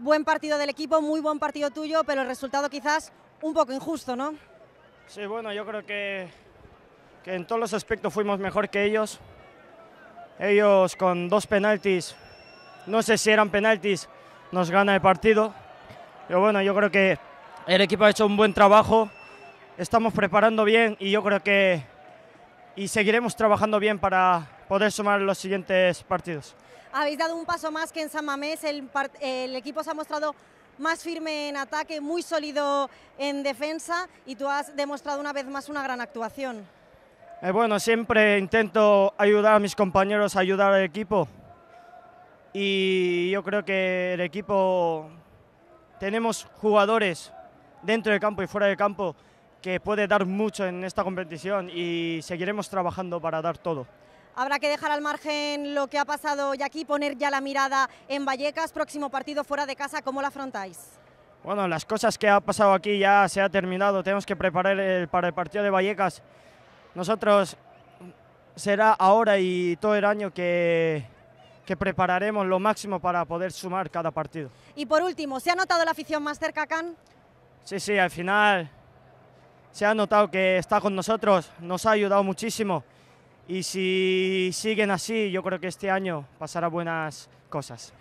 buen partido del equipo, muy buen partido tuyo, pero el resultado quizás un poco injusto, ¿no? Sí, bueno, yo creo que, en todos los aspectos fuimos mejor que ellos. Ellos con dos penaltis, no sé si eran penaltis, nos gana el partido. Pero bueno, yo creo que el equipo ha hecho un buen trabajo, estamos preparando bien y yo creo que y seguiremos trabajando bien para poder sumar los siguientes partidos. Habéis dado un paso más que en San Mamés, el, equipo se ha mostrado más firme en ataque, muy sólido en defensa y tú has demostrado una vez más una gran actuación. Eh, bueno, siempre intento ayudar a mis compañeros, ayudar al equipo y yo creo que el equipo tenemos jugadores dentro del campo y fuera del campo que puede dar mucho en esta competición y seguiremos trabajando para dar todo. Habrá que dejar al margen lo que ha pasado y aquí poner ya la mirada en Vallecas, próximo partido fuera de casa, ¿cómo la afrontáis? Bueno, las cosas que ha pasado aquí ya se ha terminado, tenemos que preparar el, para el partido de Vallecas. Nosotros será ahora y todo el año que, que prepararemos lo máximo para poder sumar cada partido. Y por último, ¿se ha notado la afición más cerca, Can? Sí, sí, al final se ha notado que está con nosotros, nos ha ayudado muchísimo y si siguen así, yo creo que este año pasará buenas cosas.